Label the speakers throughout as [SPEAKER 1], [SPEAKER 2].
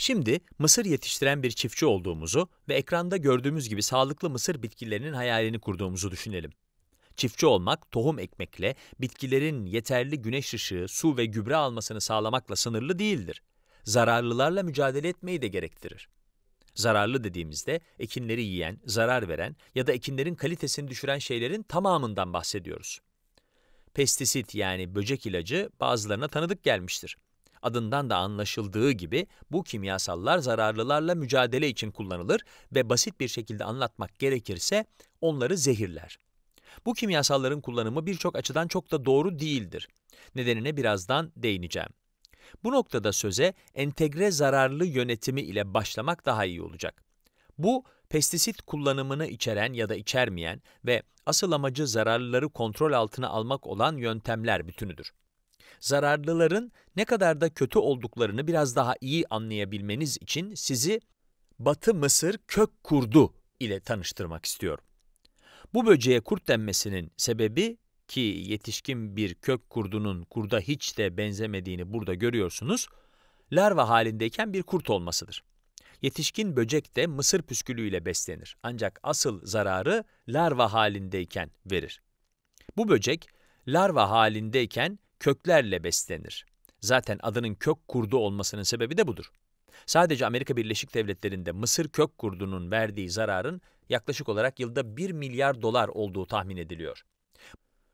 [SPEAKER 1] Şimdi mısır yetiştiren bir çiftçi olduğumuzu ve ekranda gördüğümüz gibi sağlıklı mısır bitkilerinin hayalini kurduğumuzu düşünelim. Çiftçi olmak, tohum ekmekle, bitkilerin yeterli güneş ışığı, su ve gübre almasını sağlamakla sınırlı değildir. Zararlılarla mücadele etmeyi de gerektirir. Zararlı dediğimizde ekinleri yiyen, zarar veren ya da ekinlerin kalitesini düşüren şeylerin tamamından bahsediyoruz. Pestisit yani böcek ilacı bazılarına tanıdık gelmiştir adından da anlaşıldığı gibi bu kimyasallar zararlılarla mücadele için kullanılır ve basit bir şekilde anlatmak gerekirse onları zehirler. Bu kimyasalların kullanımı birçok açıdan çok da doğru değildir. Nedenine birazdan değineceğim. Bu noktada söze entegre zararlı yönetimi ile başlamak daha iyi olacak. Bu, pestisit kullanımını içeren ya da içermeyen ve asıl amacı zararlıları kontrol altına almak olan yöntemler bütünüdür. Zararlıların ne kadar da kötü olduklarını biraz daha iyi anlayabilmeniz için sizi Batı Mısır kök kurdu ile tanıştırmak istiyorum. Bu böceğe kurt denmesinin sebebi ki yetişkin bir kök kurdunun kurda hiç de benzemediğini burada görüyorsunuz, larva halindeyken bir kurt olmasıdır. Yetişkin böcek de mısır püskülüyle beslenir ancak asıl zararı larva halindeyken verir. Bu böcek larva halindeyken köklerle beslenir. Zaten adının kök kurdu olmasının sebebi de budur. Sadece Amerika Birleşik Devletleri'nde mısır kök kurdunun verdiği zararın yaklaşık olarak yılda 1 milyar dolar olduğu tahmin ediliyor.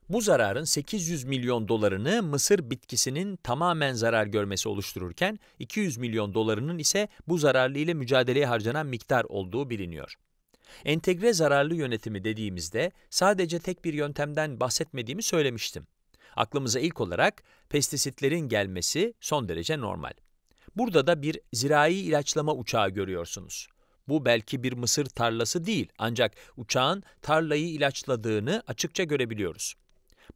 [SPEAKER 1] Bu zararın 800 milyon dolarını mısır bitkisinin tamamen zarar görmesi oluştururken 200 milyon dolarının ise bu zararlı ile mücadeleye harcanan miktar olduğu biliniyor. Entegre zararlı yönetimi dediğimizde sadece tek bir yöntemden bahsetmediğimi söylemiştim. Aklımıza ilk olarak pestisitlerin gelmesi son derece normal. Burada da bir zirai ilaçlama uçağı görüyorsunuz. Bu belki bir mısır tarlası değil ancak uçağın tarlayı ilaçladığını açıkça görebiliyoruz.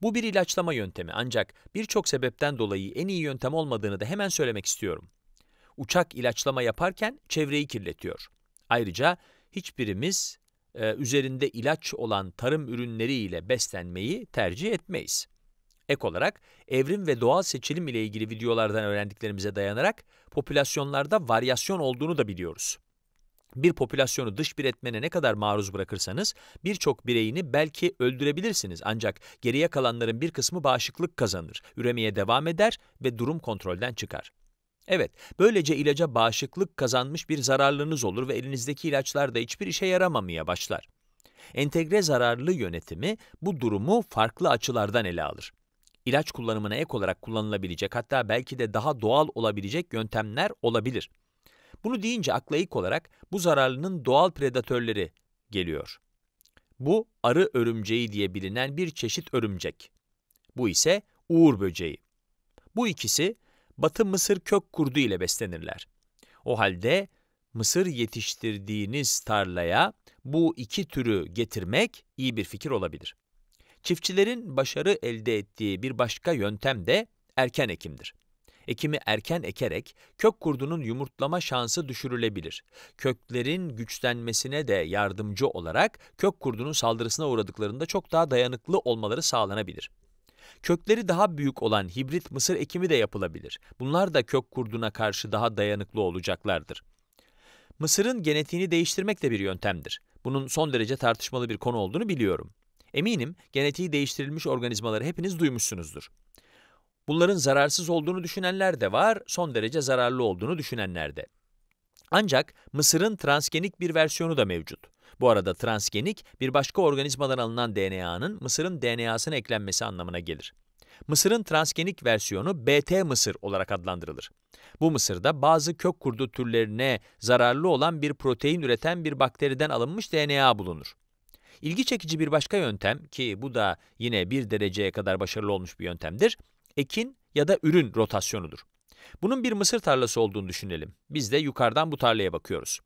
[SPEAKER 1] Bu bir ilaçlama yöntemi ancak birçok sebepten dolayı en iyi yöntem olmadığını da hemen söylemek istiyorum. Uçak ilaçlama yaparken çevreyi kirletiyor. Ayrıca hiçbirimiz e, üzerinde ilaç olan tarım ürünleriyle beslenmeyi tercih etmeyiz. Ek olarak evrim ve doğal seçilim ile ilgili videolardan öğrendiklerimize dayanarak popülasyonlarda varyasyon olduğunu da biliyoruz. Bir popülasyonu dış bir etmene ne kadar maruz bırakırsanız birçok bireyini belki öldürebilirsiniz ancak geriye kalanların bir kısmı bağışıklık kazanır, üremeye devam eder ve durum kontrolden çıkar. Evet, böylece ilaca bağışıklık kazanmış bir zararlınız olur ve elinizdeki ilaçlar da hiçbir işe yaramamaya başlar. Entegre zararlı yönetimi bu durumu farklı açılardan ele alır ilaç kullanımına ek olarak kullanılabilecek hatta belki de daha doğal olabilecek yöntemler olabilir. Bunu deyince akla ilk olarak bu zararlının doğal predatörleri geliyor. Bu arı örümceği diye bilinen bir çeşit örümcek. Bu ise uğur böceği. Bu ikisi Batı Mısır kök kurdu ile beslenirler. O halde mısır yetiştirdiğiniz tarlaya bu iki türü getirmek iyi bir fikir olabilir. Çiftçilerin başarı elde ettiği bir başka yöntem de erken ekimdir. Ekimi erken ekerek kök kurdunun yumurtlama şansı düşürülebilir. Köklerin güçlenmesine de yardımcı olarak kök kurdunun saldırısına uğradıklarında çok daha dayanıklı olmaları sağlanabilir. Kökleri daha büyük olan hibrit mısır ekimi de yapılabilir. Bunlar da kök kurduna karşı daha dayanıklı olacaklardır. Mısırın genetiğini değiştirmek de bir yöntemdir. Bunun son derece tartışmalı bir konu olduğunu biliyorum. Eminim genetiği değiştirilmiş organizmaları hepiniz duymuşsunuzdur. Bunların zararsız olduğunu düşünenler de var, son derece zararlı olduğunu düşünenler de. Ancak mısırın transgenik bir versiyonu da mevcut. Bu arada transgenik, bir başka organizmadan alınan DNA'nın mısırın DNA'sına eklenmesi anlamına gelir. Mısırın transgenik versiyonu BT mısır olarak adlandırılır. Bu mısırda bazı kök kurdu türlerine zararlı olan bir protein üreten bir bakteriden alınmış DNA bulunur. İlgi çekici bir başka yöntem ki bu da yine bir dereceye kadar başarılı olmuş bir yöntemdir. Ekin ya da ürün rotasyonudur. Bunun bir mısır tarlası olduğunu düşünelim. Biz de yukarıdan bu tarlaya bakıyoruz.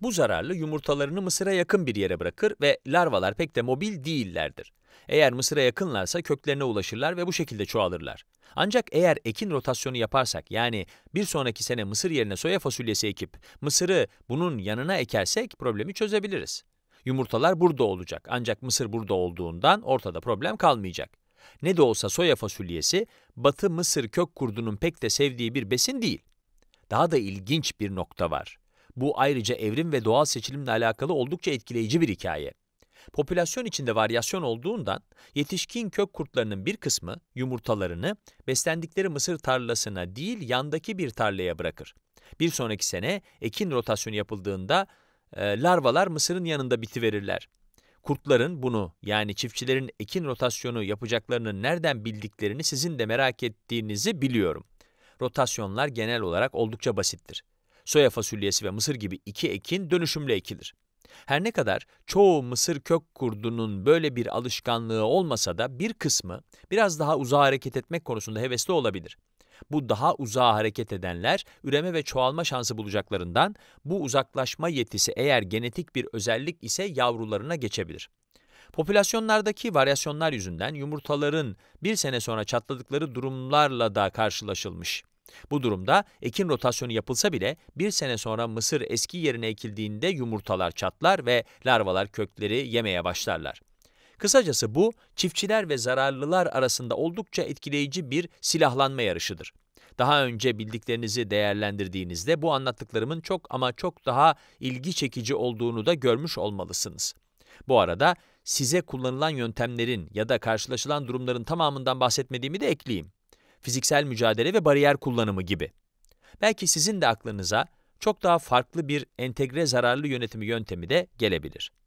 [SPEAKER 1] Bu zararlı yumurtalarını mısıra yakın bir yere bırakır ve larvalar pek de mobil değillerdir. Eğer mısıra yakınlarsa köklerine ulaşırlar ve bu şekilde çoğalırlar. Ancak eğer ekin rotasyonu yaparsak yani bir sonraki sene mısır yerine soya fasulyesi ekip mısırı bunun yanına ekersek problemi çözebiliriz. Yumurtalar burada olacak ancak mısır burada olduğundan ortada problem kalmayacak. Ne de olsa soya fasulyesi Batı Mısır kök kurdunun pek de sevdiği bir besin değil. Daha da ilginç bir nokta var. Bu ayrıca evrim ve doğal seçilimle alakalı oldukça etkileyici bir hikaye. Popülasyon içinde varyasyon olduğundan yetişkin kök kurtlarının bir kısmı yumurtalarını beslendikleri mısır tarlasına değil yandaki bir tarlaya bırakır. Bir sonraki sene ekin rotasyonu yapıldığında e, larvalar mısırın yanında bitiverirler. Kurtların bunu yani çiftçilerin ekin rotasyonu yapacaklarını nereden bildiklerini sizin de merak ettiğinizi biliyorum. Rotasyonlar genel olarak oldukça basittir. Soya fasulyesi ve mısır gibi iki ekin dönüşümle ekilir. Her ne kadar çoğu mısır kök kurdunun böyle bir alışkanlığı olmasa da bir kısmı biraz daha uzağa hareket etmek konusunda hevesli olabilir. Bu daha uzağa hareket edenler üreme ve çoğalma şansı bulacaklarından bu uzaklaşma yetisi eğer genetik bir özellik ise yavrularına geçebilir. Popülasyonlardaki varyasyonlar yüzünden yumurtaların bir sene sonra çatladıkları durumlarla da karşılaşılmış. Bu durumda ekin rotasyonu yapılsa bile bir sene sonra mısır eski yerine ekildiğinde yumurtalar çatlar ve larvalar kökleri yemeye başlarlar. Kısacası bu, çiftçiler ve zararlılar arasında oldukça etkileyici bir silahlanma yarışıdır. Daha önce bildiklerinizi değerlendirdiğinizde bu anlattıklarımın çok ama çok daha ilgi çekici olduğunu da görmüş olmalısınız. Bu arada size kullanılan yöntemlerin ya da karşılaşılan durumların tamamından bahsetmediğimi de ekleyeyim. Fiziksel mücadele ve bariyer kullanımı gibi. Belki sizin de aklınıza çok daha farklı bir entegre zararlı yönetimi yöntemi de gelebilir.